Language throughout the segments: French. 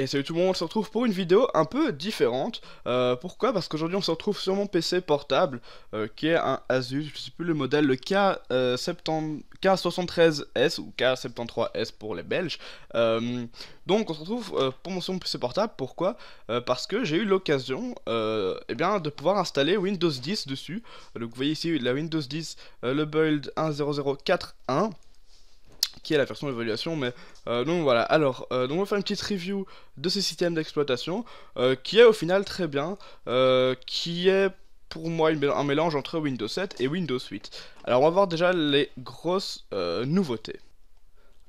Et salut tout le monde, on se retrouve pour une vidéo un peu différente. Euh, pourquoi Parce qu'aujourd'hui on se retrouve sur mon PC portable, euh, qui est un Asus, je ne sais plus le modèle, le K, 73 euh, s ou K73S pour les Belges. donc on se retrouve pour mon PC portable, pourquoi Parce que j'ai eu l'occasion eh bien, de pouvoir installer Windows 10 dessus. Donc vous voyez ici la Windows 10, le build 10041 la version d'évaluation Mais euh, donc voilà, alors, euh, donc on va faire une petite review de ce système d'exploitation euh, qui est au final très bien, qui est pour moi un mélange entre Windows 7 et Windows 8. Alors on va voir déjà les grosses nouveautés.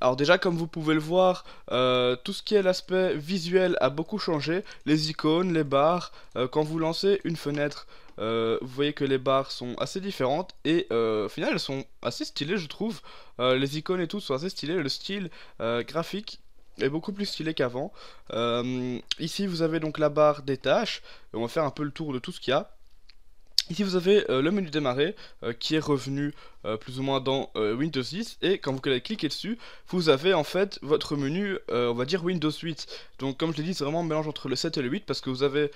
Alors déjà, comme vous pouvez le voir, tout ce qui est l'aspect visuel a beaucoup changé. Les icônes, les barres, quand vous lancez une fenêtre, euh, vous voyez que les barres sont assez différentes et euh, au final elles sont assez stylées je trouve. Euh, les icônes et tout sont assez stylées, le style graphique est beaucoup plus stylé qu'avant. ici vous avez donc la barre des tâches, et on va faire un peu le tour de tout ce qu'il y a. Ici vous avez euh, le menu démarrer euh, qui est revenu euh, plus ou moins dans Windows 10 et quand vous cliquez dessus vous avez en fait votre menu on va dire Windows 8 donc comme je l'ai dit c'est vraiment un mélange entre le 7 et le 8 parce que vous avez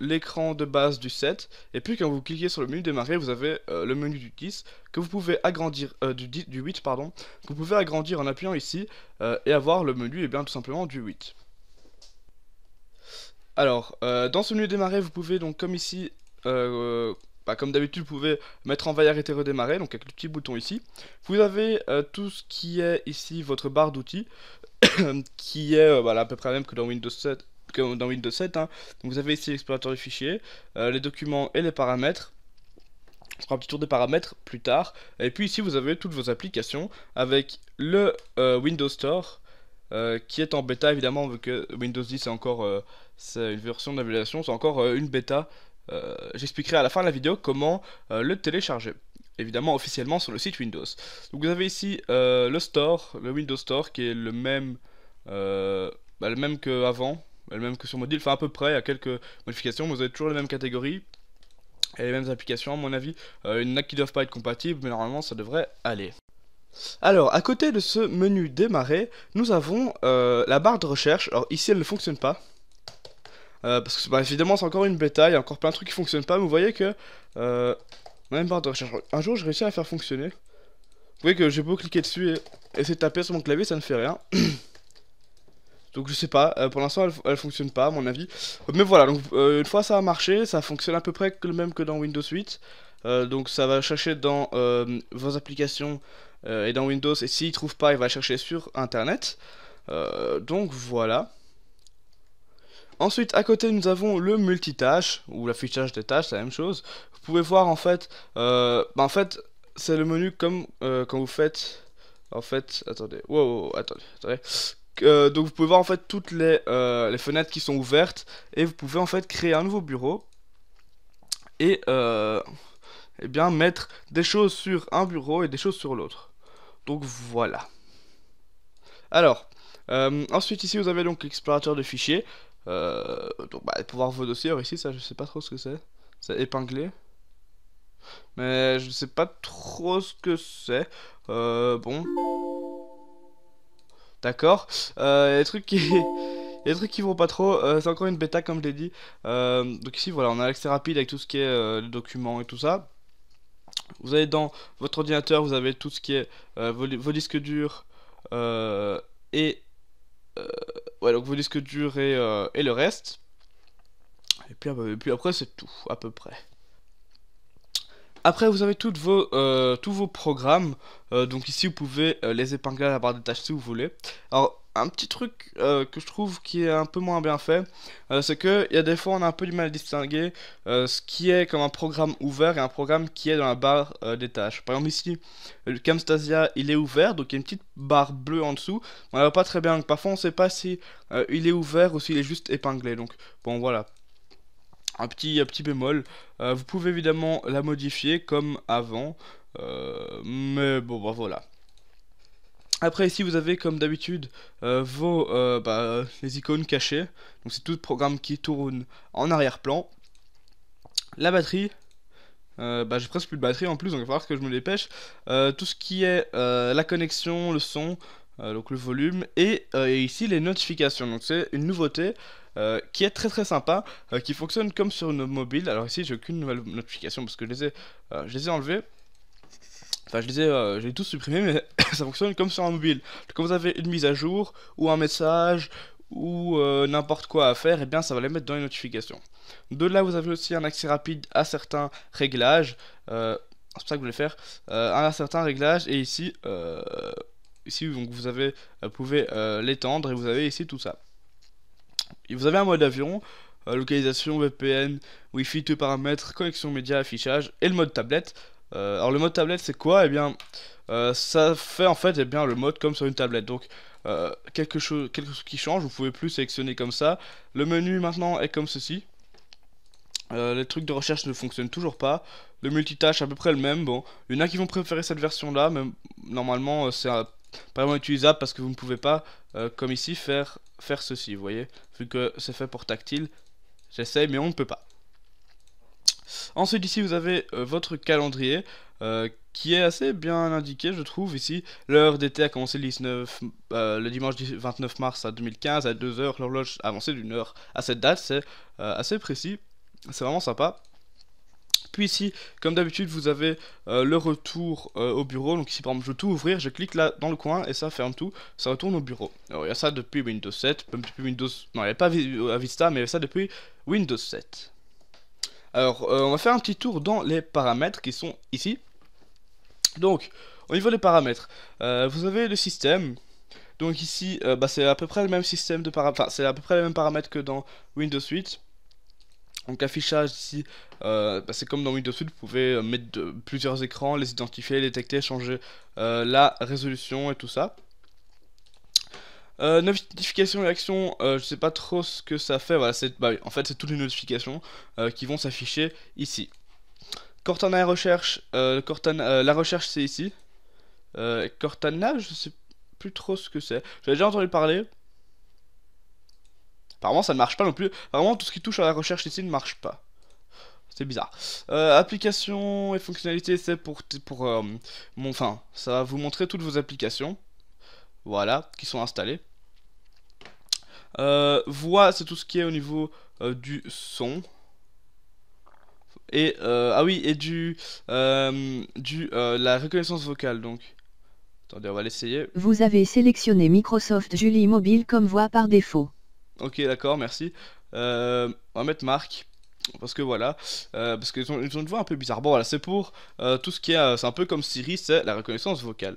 l'écran de base du 7 et puis quand vous cliquez sur le menu démarrer vous avez le menu du 10 que vous pouvez agrandir du, 8 pardon que vous pouvez agrandir en appuyant ici et avoir le menu et eh bien tout simplement du 8 alors, dans ce menu démarrer, vous pouvez donc, comme ici, euh, bah, comme d'habitude, vous pouvez mettre en veille, arrêter, redémarrer, donc avec le petit bouton ici. Vous avez euh, tout ce qui est ici, votre barre d'outils, qui est euh, à peu près la même que dans Windows 7. Hein. vous avez ici l'explorateur des fichiers, les documents et les paramètres. On fera un petit tour des paramètres plus tard. Et puis ici, vous avez toutes vos applications avec le Windows Store qui est en bêta évidemment vu que Windows 10 c'est encore c'est une version d'évaluation, c'est encore une bêta euh, j'expliquerai à la fin de la vidéo comment euh, le télécharger évidemment officiellement sur le site Windows. Donc vous avez ici euh, le store, le Windows Store qui est le même, que avant bah, le même le même que sur module, enfin à peu près, à quelques modifications, vous avez toujours les mêmes catégories et les mêmes applications à mon avis. une il y en a qui doivent pas être compatibles, mais normalement ça devrait aller. Alors, à côté de ce menu démarrer, nous avons la barre de recherche. Alors ici elle ne fonctionne pas, euh, parce que bah, évidemment c'est encore une bêta, il y a encore plein de trucs qui fonctionnent pas, mais vous voyez que... Euh, même barre de recherche. Un jour je réussis à la faire fonctionner. Vous voyez que j'ai beau cliquer dessus et essayer de taper sur mon clavier, ça ne fait rien. donc je sais pas, euh, pour l'instant elle, elle, fonctionne pas à mon avis. Mais voilà, donc une fois ça a marché, ça fonctionne à peu près le même que dans Windows 8. donc ça va chercher dans vos applications et dans Windows, et s'il trouve pas, il va chercher sur Internet. donc voilà. Ensuite, à côté, nous avons le multitâche, ou l'affichage des tâches, c'est la même chose. Vous pouvez voir, en fait, euh, bah, en fait c'est le menu comme euh, quand vous faites... En fait, attendez, wow, attendez, euh, donc vous pouvez voir en fait toutes les, fenêtres qui sont ouvertes et vous pouvez en fait créer un nouveau bureau et eh bien mettre des choses sur un bureau et des choses sur l'autre. Donc voilà. Alors, ensuite ici vous avez donc l'explorateur de fichiers. Euh, donc, bah, dossiers alors ici, ça, je sais pas trop ce que c'est. C'est épinglé. Mais je sais pas trop ce que c'est. Euh, bon. D'accord. Euh, les trucs qui... les trucs qui vont pas trop, euh, c'est encore une bêta comme je l'ai dit. Euh, donc ici voilà, on a l'accès rapide avec tout ce qui est le document documents et tout ça. Vous avez dans votre ordinateur, vous avez tout ce qui est vos, disques durs et euh, ouais, donc vos disques durs et, euh, et le reste. Ah bah, et puis, après, c'est tout, à peu près. Après, vous avez toutes vos, euh, tous vos programmes. donc ici, vous pouvez les épingler à la barre de tâches si vous voulez. Alors, un petit truc euh, que je trouve qui est un peu moins bien fait, euh, c'est que il y a des fois on a un peu du mal à distinguer euh, ce qui est comme un programme ouvert et un programme qui est dans la barre des tâches. Par exemple ici, le Camstasia il est ouvert, donc il y a une petite barre bleue en dessous. On ne voit pas très bien, parfois on ne sait pas si il est ouvert ou s'il est juste épinglé. Donc bon voilà. Un petit, un petit bémol. vous pouvez évidemment la modifier comme avant. mais bon bah voilà. Après ici vous avez comme d'habitude euh, vos euh, bah, les icônes cachées. Donc c'est tout le programme qui tourne en arrière-plan. La batterie. Euh, bah, j'ai presque plus de batterie en plus donc il va falloir que je me dépêche. tout ce qui est la connexion, le son, donc le volume et, ici les notifications. Donc c'est une nouveauté. qui est très très sympa, qui fonctionne comme sur nos mobiles. Alors ici j'ai aucune nouvelle notification parce que je les ai, enlevées. je les ai Enfin, je disais, euh, j'ai tout supprimé, mais ça fonctionne comme sur un mobile. Quand vous avez une mise à jour, ou un message, ou euh, n'importe quoi à faire, et eh bien ça va les mettre dans les notifications. De là, vous avez aussi un accès rapide à certains réglages. Euh, c'est pour ça que vous voulez faire. à certain réglages, et ici, ici donc, vous avez, pouvez l'étendre, et vous avez ici tout ça. Et vous avez un mode avion, localisation, VPN, Wi-Fi, deux paramètres, connexion média, affichage, et le mode tablette. Euh, alors le mode tablette c'est quoi Et eh bien euh, ça fait en fait et eh bien, le mode comme sur une tablette. Donc euh, quelque, chose, quelque chose qui change, vous pouvez plus sélectionner comme ça. Le menu maintenant est comme ceci. les trucs de recherche ne fonctionnent toujours pas. Le multitâche à peu près le même. Bon, il y en a qui vont préférer cette version là, mais normalement c'est pas vraiment utilisable parce que vous ne pouvez pas, comme ici, faire, faire ceci, vous voyez. Vu que c'est fait pour tactile, j'essaye mais on ne peut pas. Ensuite ici vous avez euh, votre calendrier euh, qui est assez bien indiqué je trouve ici. L'heure d'été a commencé le, euh, dimanche 29 mars à 2015 à 2h, l'horloge avancée d'une heure à cette date, c'est assez précis, c'est vraiment sympa. Puis ici, comme d'habitude, vous avez le retour au bureau. Donc ici, par exemple, je veux tout ouvrir, je clique là dans le coin et ça ferme tout, ça retourne au bureau. Alors il y a ça depuis Windows 7, depuis Windows... Non, il n'y avait pas à Vista, mais il y avait ça depuis Windows 7. Alors, euh, on va faire un petit tour dans les paramètres qui sont ici. Donc, au niveau des paramètres, euh, vous avez le système. Donc ici, euh, bah, c'est à peu près le même système de paramètres, c'est à peu près les mêmes paramètres que dans Windows 8. Donc affichage ici, bah, c'est comme dans Windows 8, vous pouvez mettre plusieurs écrans, les identifier, les détecter, changer la résolution et tout ça. Euh, notification notifications et actions, euh, je sais pas trop ce que ça fait. Voilà, bah, en fait, c'est toutes les notifications euh, qui vont s'afficher ici. Cortana et recherche, la recherche c'est ici. Cortana, je sais plus trop ce que c'est. J'avais déjà entendu parler. Apparemment, ça ne marche pas non plus. Apparemment, tout ce qui touche à la recherche ici ne marche pas. C'est bizarre. application applications et fonctionnalités, c'est pour, pour mon, enfin, ça va vous montrer toutes vos applications voilà, qui sont installés. Euh, voix, c'est tout ce qui est au niveau euh, du son. Et euh, ah oui, et du du la reconnaissance vocale donc. Attendez, on va l'essayer. Vous avez sélectionné Microsoft Julie Mobile comme voix par défaut. Ok, d'accord, merci. on va mettre Marc parce que voilà, parce qu'ils ont, une voix un peu bizarre. Bon voilà, c'est pour tout ce qui est, c'est un peu comme Siri, c'est la reconnaissance vocale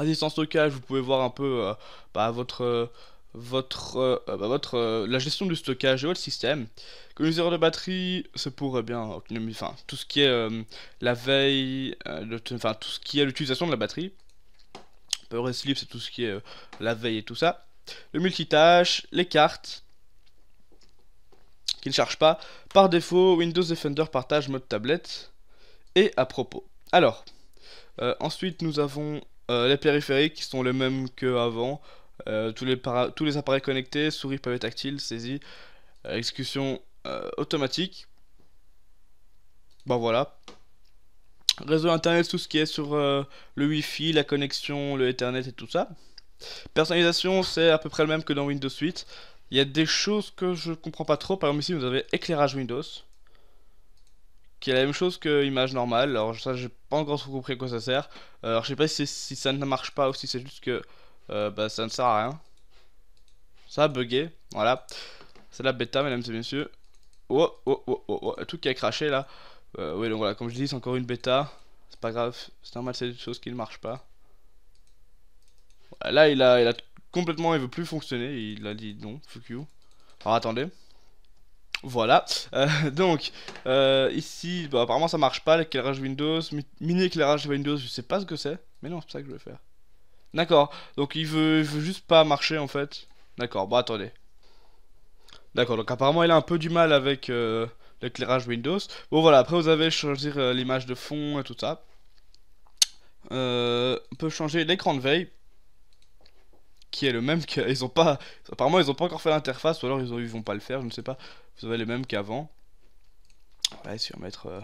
résistance stockage, vous pouvez voir un peu euh, bah, votre, euh, votre, euh, bah, votre la gestion du stockage de votre système. Que les erreurs de batterie, c'est pour eh bien, enfin, tout ce qui est la veille, enfin, tout ce qui est l'utilisation de la batterie. Power Sleep, c'est tout ce qui est la veille et tout ça. Le multitâche, les cartes qui ne charge pas. Par défaut, Windows Defender partage mode tablette. Et à propos. Alors, ensuite nous avons euh, les périphériques sont les mêmes qu'avant. Euh, avant. tous, les appareils connectés, souris, pavé tactile, saisie, euh, exécution automatique. Bon bah, voilà. Réseau internet, tout ce qui est sur le wifi, la connexion, le Ethernet et tout ça. Personnalisation, c'est à peu près le même que dans Windows 8. Il y a des choses que je comprends pas trop. Par exemple, ici, vous avez éclairage Windows qui est la même chose que image normale. Alors ça, j'ai pas encore trop compris à quoi ça sert. Euh, alors je sais pas si, ça ne marche pas ou si c'est juste que euh, bah, ça ne sert à rien. Ça a bugué, voilà. C'est la bêta, mesdames et messieurs. Oh, oh, oh, oh, oh. tout qui a craché là. Euh, oui, donc voilà, comme je dis, c'est encore une bêta. C'est pas grave, c'est normal, c'est des choses qui ne marchent pas. Là, il a, il a complètement, il veut plus fonctionner. Il a dit non, fuck you. Alors attendez. Voilà, euh, donc euh, ici, bah, apparemment ça marche pas, l'éclairage Windows, mini éclairage Windows, je sais pas ce que c'est, mais non, c'est ça que je vais faire. D'accord, donc il veut, veut juste pas marcher en fait. D'accord, bon attendez. D'accord, donc apparemment il a un peu du mal avec euh, l'éclairage Windows. Bon voilà, après vous avez choisir l'image de fond et tout ça. on peut changer l'écran de veille est le même qu'ils Ils ont pas. Apparemment, ils n'ont pas encore fait l'interface, ou alors ils, ont... vont pas le faire, je ne sais pas. Vous avez les mêmes qu'avant. Ouais, si on mettre. Euh,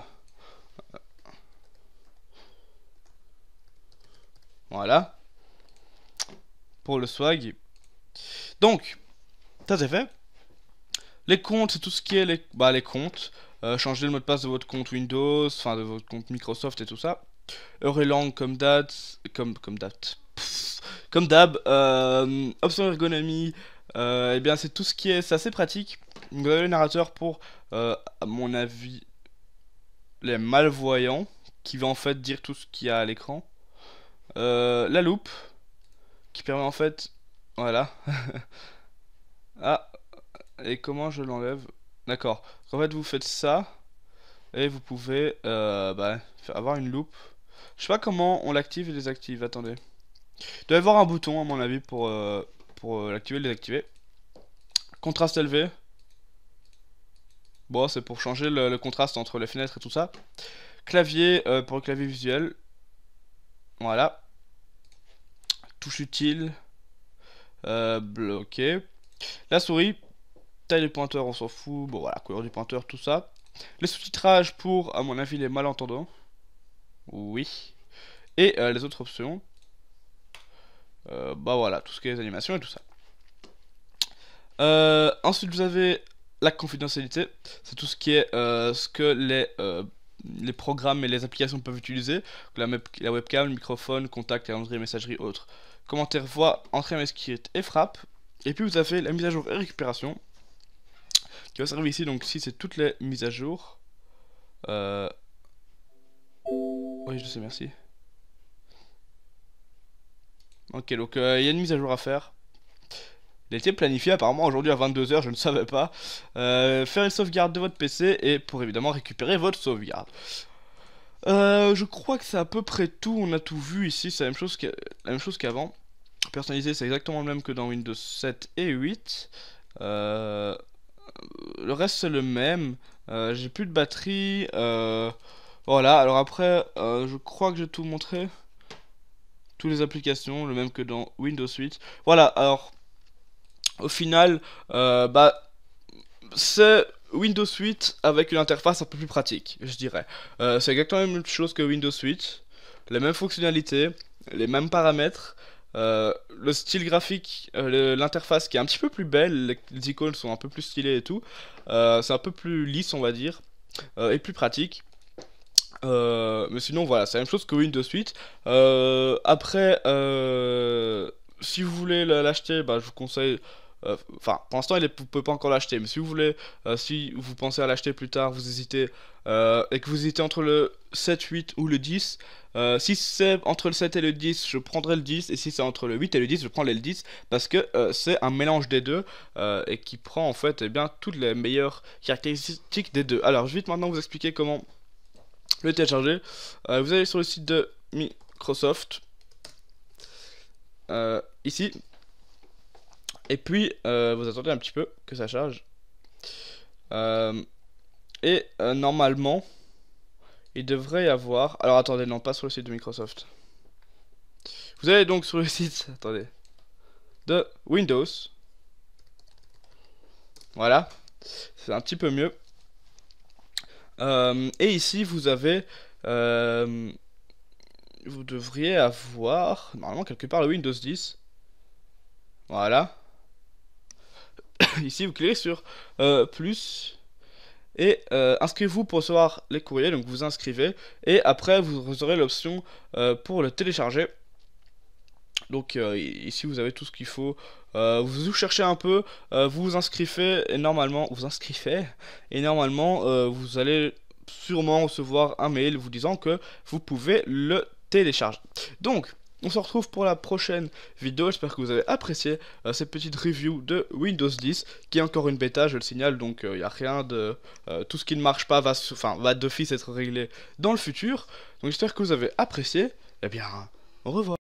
voilà. Pour le swag. Donc, ça c'est fait. Les comptes, c'est tout ce qui est les, bah, les comptes. Euh, changer le mot de passe de votre compte Windows, enfin de votre compte Microsoft et tout ça. langue comme date, comme, comme date, comme d'hab, euh, option ergonomie, et euh, eh bien c'est tout ce qui est, assez pratique. Vous avez narrateur pour, euh, à mon avis, les malvoyants, qui va en fait dire tout ce qu'il y a à l'écran. Euh, la loupe, qui permet en fait... Voilà. ah, et comment je l'enlève D'accord. En fait, vous faites ça et vous pouvez bah, avoir une loupe. Je sais pas comment on l'active et désactive. Attendez. Il doit y avoir un bouton, à mon avis, pour, euh, pour euh, l'activer, le désactiver. Contraste élevé. Bon, c'est pour changer le, contraste entre les fenêtres et tout ça. Clavier, euh, pour le clavier visuel. Voilà. Touche utile. bloqué. La souris. Taille du pointeur, on s'en fout. Bon, voilà, couleur du pointeur, tout ça. Les sous titrages pour, à mon avis, les malentendants. Oui. Et les autres options. Euh, bah voilà, tout ce qui est animations et tout ça. Euh, ensuite, vous avez la confidentialité, c'est tout ce qui est euh, ce que les, les programmes et les applications peuvent utiliser, la, la webcam, le microphone, contact, calendrier, messagerie, autres. Commentaire voix, entrée messagerie et frappe. Et puis vous avez la mise à jour et récupération, qui va servir ici, donc si c'est toutes les mises à jour. Oui, je sais, merci. Ok, donc euh, il y a une mise à jour à faire. elle était planifiée apparemment aujourd'hui à 22h, je ne savais pas. Euh, faire une sauvegarde de votre PC et pour évidemment récupérer votre sauvegarde. Euh, je crois que c'est à peu près tout, on a tout vu ici, c'est la même chose qu'avant. Personnalisé, c'est exactement le même que dans Windows 7 et 8. le reste, c'est le même. J'ai plus de batterie. voilà, alors après, je crois que j'ai tout montré toutes les applications, le même que dans Windows 8. Voilà, alors au final, euh, bah, c'est Windows 8 avec une interface un peu plus pratique, je dirais. Euh, c'est exactement la même chose que Windows 8, les mêmes fonctionnalités, les mêmes paramètres. Euh, le style graphique, l'interface qui est un petit peu plus belle, les, les icônes sont un peu plus stylées et tout, c'est un peu plus lisse on va dire, et plus pratique. Euh, mais sinon, voilà, c'est la même chose que Win de suite. Euh, après, euh, si vous voulez l'acheter, bah, je vous conseille. Enfin, pour l'instant, il ne peut pas encore l'acheter, mais si vous voulez, si vous pensez à l'acheter plus tard, vous hésitez et que vous hésitez entre le 7, 8 ou le 10, si c'est entre le 7 et le 10, je prendrai le 10, et si c'est entre le 8 et le 10, je prendrai le 10 parce que c'est un mélange des deux et qui prend en fait eh bien, toutes les meilleures caractéristiques des deux. Alors, je vais maintenant vous expliquer comment le télécharger. Euh, vous allez sur le site de Microsoft. Euh, ici. Et puis, euh, vous attendez un petit peu que ça charge. et normalement, il devrait y avoir... Alors attendez, non, pas sur le site de Microsoft. Vous allez donc sur le site, attendez, de Windows. Voilà, c'est un petit peu mieux. Euh, et ici, vous avez euh, vous devriez avoir, normalement quelque part, le Windows 10. Voilà. Ici, vous cliquez sur euh, plus et inscrivez-vous pour recevoir les courriers. Donc, vous inscrivez et après, vous aurez l'option pour le télécharger. Donc euh, ici vous avez tout ce qu'il faut. Euh, vous vous cherchez un peu, euh, vous vous inscrivez et normalement vous inscrivez et normalement vous allez sûrement recevoir un mail vous disant que vous pouvez le télécharger. Donc on se retrouve pour la prochaine vidéo, j'espère que vous avez apprécié cette petite review de Windows 10, qui est encore une bêta, je le signale, donc il n'y a rien de... tout ce qui ne marche pas va, enfin, va d'office être réglé dans le futur, donc j'espère que vous avez apprécié, et eh bien, au revoir.